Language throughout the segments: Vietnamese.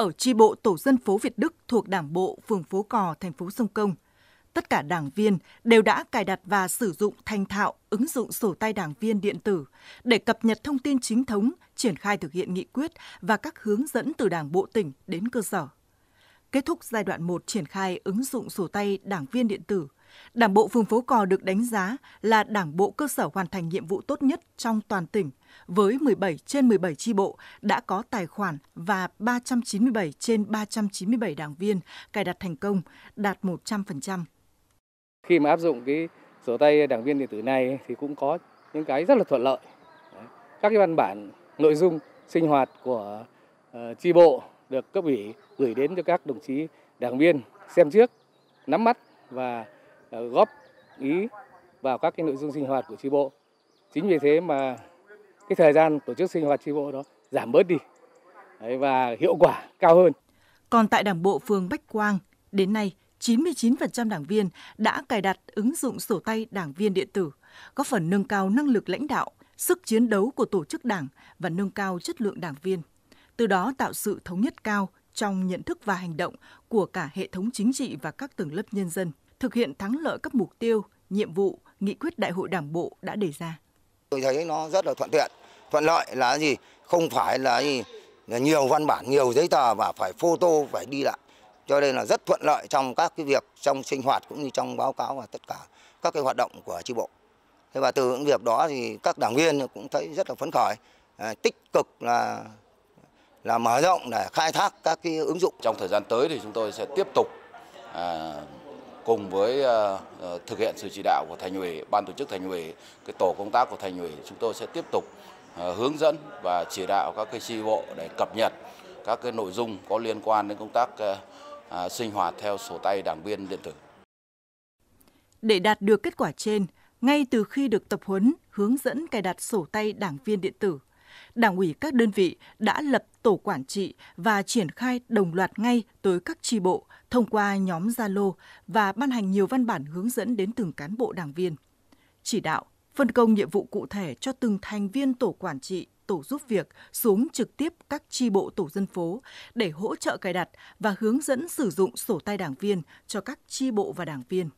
ở tri bộ tổ dân phố Việt Đức thuộc Đảng bộ phường Phố Cò, thành phố Sông Công. Tất cả đảng viên đều đã cài đặt và sử dụng thành thạo ứng dụng sổ tay đảng viên điện tử để cập nhật thông tin chính thống, triển khai thực hiện nghị quyết và các hướng dẫn từ Đảng bộ tỉnh đến cơ sở. Kết thúc giai đoạn 1 triển khai ứng dụng sổ tay đảng viên điện tử – Đảng bộ phường Phố Cò được đánh giá là đảng bộ cơ sở hoàn thành nhiệm vụ tốt nhất trong toàn tỉnh, với 17 trên 17 chi bộ đã có tài khoản và 397 trên 397 đảng viên cài đặt thành công, đạt 100%. Khi mà áp dụng cái sổ tay đảng viên điện tử này thì cũng có những cái rất là thuận lợi. Các cái văn bản, nội dung sinh hoạt của uh, ờ, chi bộ được cấp ủy gửi đến cho các đồng chí đảng viên xem trước, nắm mắt và À, góp ý vào các cái nội dung sinh hoạt của tri bộ. Chính vì thế mà cái thời gian tổ chức sinh hoạt tri bộ đó giảm bớt đi Đấy, và hiệu quả cao hơn. Còn tại Đảng bộ phường Bách Quang, đến nay 99% đảng viên đã cài đặt ứng dụng sổ tay đảng viên điện tử, góp phần nâng cao năng lực lãnh đạo, sức chiến đấu của tổ chức đảng và nâng cao chất lượng đảng viên. Từ đó tạo sự thống nhất cao trong nhận thức và hành động của cả hệ thống chính trị và các tầng lớp nhân dân thực hiện thắng lợi các mục tiêu, nhiệm vụ, nghị quyết đại hội đảng bộ đã đề ra. Tôi thấy nó rất là thuận tiện, thuận lợi là gì? Không phải là gì? nhiều văn bản, nhiều giấy tờ và phải photo, phải đi lại. Cho nên là rất thuận lợi trong các cái việc trong sinh hoạt cũng như trong báo cáo và tất cả các cái hoạt động của chi bộ. Thế và từ những việc đó thì các đảng viên cũng thấy rất là phấn khởi, à, tích cực là là mở rộng để khai thác các cái ứng dụng. Trong thời gian tới thì chúng tôi sẽ tiếp tục cùng với ờ, ờ, thực hiện sự chỉ đạo của thành ủy, ban tổ chức thành ủy, cái tổ công tác của thành ủy chúng tôi sẽ tiếp tục ờ, hướng dẫn và chỉ đạo các cái chi bộ để cập nhật các cái nội dung có liên quan đến công tác à, sinh hoạt theo sổ tay đảng viên điện tử. Để đạt được kết quả trên, ngay từ khi được tập huấn hướng dẫn cài đặt sổ tay đảng viên điện tử, Đảng ủy các đơn vị đã lập tổ quản trị và triển khai đồng loạt ngay tới các chi bộ, thông qua nhóm Zalo và ban hành nhiều văn bản hướng dẫn đến từng cán bộ đảng viên. Chỉ đạo, phân công nhiệm vụ cụ thể cho từng thành viên tổ quản trị, tổ giúp việc xuống trực tiếp các chi bộ tổ dân phố để hỗ trợ cài đặt và hướng dẫn sử dụng sổ tay đảng viên cho các chi bộ và đảng viên.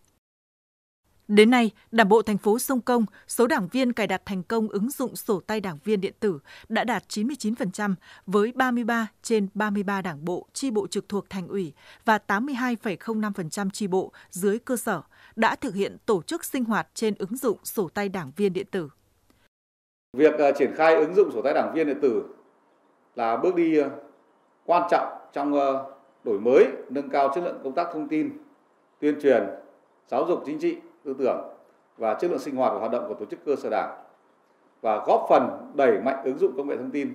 Đến nay, Đảng bộ thành phố sông Công, số đảng viên cài đặt thành công ứng dụng sổ tay đảng viên điện tử đã đạt 99% với 33 trên 33 đảng bộ chi bộ trực thuộc thành ủy và 82,05% chi bộ dưới cơ sở đã thực hiện tổ chức sinh hoạt trên ứng dụng sổ tay đảng viên điện tử. Việc à, triển khai ứng dụng sổ tay đảng viên điện tử là bước đi à, quan trọng trong à, đổi mới, nâng cao chất lượng công tác thông tin, tuyên truyền, giáo dục chính trị tư tưởng và chất lượng sinh hoạt và hoạt động của tổ chức cơ sở đảng và góp phần đẩy mạnh ứng dụng công nghệ thông tin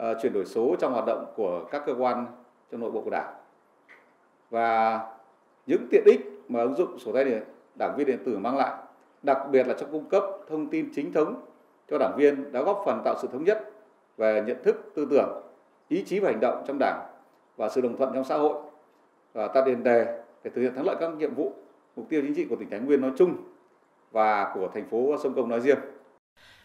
uh, chuyển đổi số trong hoạt động của các cơ quan trong nội bộ của đảng và những tiện ích mà ứng dụng sổ tay đảng viên điện tử mang lại đặc biệt là trong cung cấp thông tin chính thống cho đảng viên đã góp phần tạo sự thống nhất về nhận thức tư tưởng ý chí và hành động trong đảng và sự đồng thuận trong xã hội và tạo tiền đề để thực hiện thắng lợi các nhiệm vụ mục tiêu chính trị của tỉnh Thái Nguyên nói chung và của thành phố Sông Công nói riêng.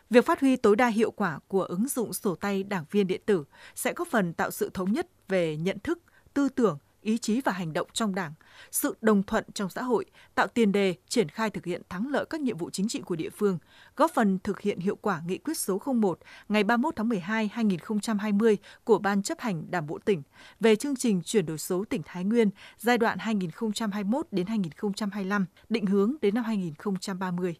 Việc phát huy tối đa hiệu quả của ứng dụng sổ tay đảng viên điện tử sẽ góp phần tạo sự thống nhất về nhận thức, tư tưởng ý chí và hành động trong Đảng, sự đồng thuận trong xã hội, tạo tiền đề triển khai thực hiện thắng lợi các nhiệm vụ chính trị của địa phương, góp phần thực hiện hiệu quả nghị quyết số 01 ngày 31 tháng 12 2020 của Ban chấp hành Đảng bộ tỉnh về chương trình chuyển đổi số tỉnh Thái Nguyên giai đoạn 2021 đến 2025, định hướng đến năm 2030.